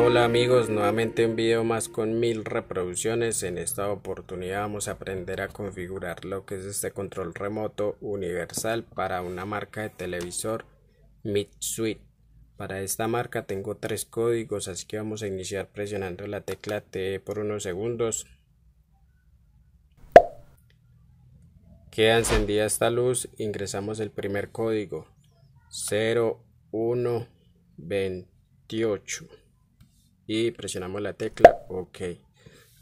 Hola, amigos, nuevamente un video más con mil reproducciones. En esta oportunidad vamos a aprender a configurar lo que es este control remoto universal para una marca de televisor Midsuite. Para esta marca tengo tres códigos, así que vamos a iniciar presionando la tecla T por unos segundos. Queda encendida esta luz, ingresamos el primer código 0128 y presionamos la tecla OK.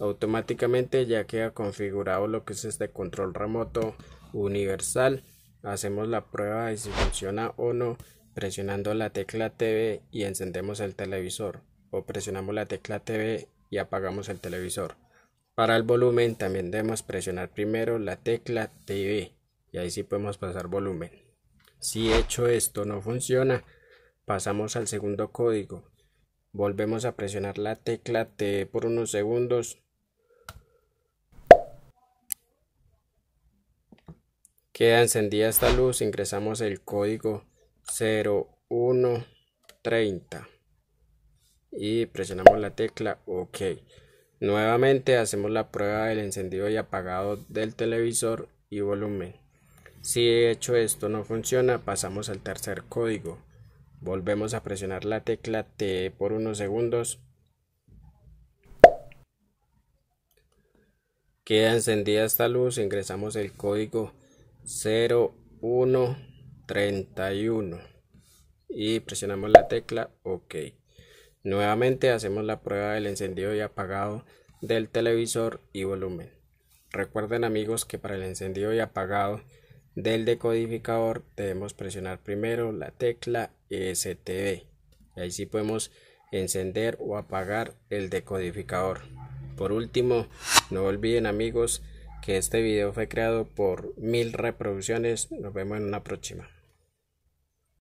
Automáticamente ya queda configurado lo que es este control remoto universal. Hacemos la prueba de si funciona o no presionando la tecla TV y encendemos el televisor o presionamos la tecla TV y apagamos el televisor. Para el volumen también debemos presionar primero la tecla TV y ahí sí podemos pasar volumen. Si hecho esto no funciona, pasamos al segundo código Volvemos a presionar la tecla T por unos segundos. Queda encendida esta luz, ingresamos el código 0130 y presionamos la tecla OK. Nuevamente hacemos la prueba del encendido y apagado del televisor y volumen. Si de hecho esto no funciona, pasamos al tercer código Volvemos a presionar la tecla T por unos segundos. Queda encendida esta luz, ingresamos el código 0131 y presionamos la tecla OK. Nuevamente hacemos la prueba del encendido y apagado del televisor y volumen. Recuerden amigos que para el encendido y apagado del decodificador debemos presionar primero la tecla STB. Y ahí sí podemos encender o apagar el decodificador. Por último, no olviden amigos que este video fue creado por mil reproducciones. Nos vemos en una próxima.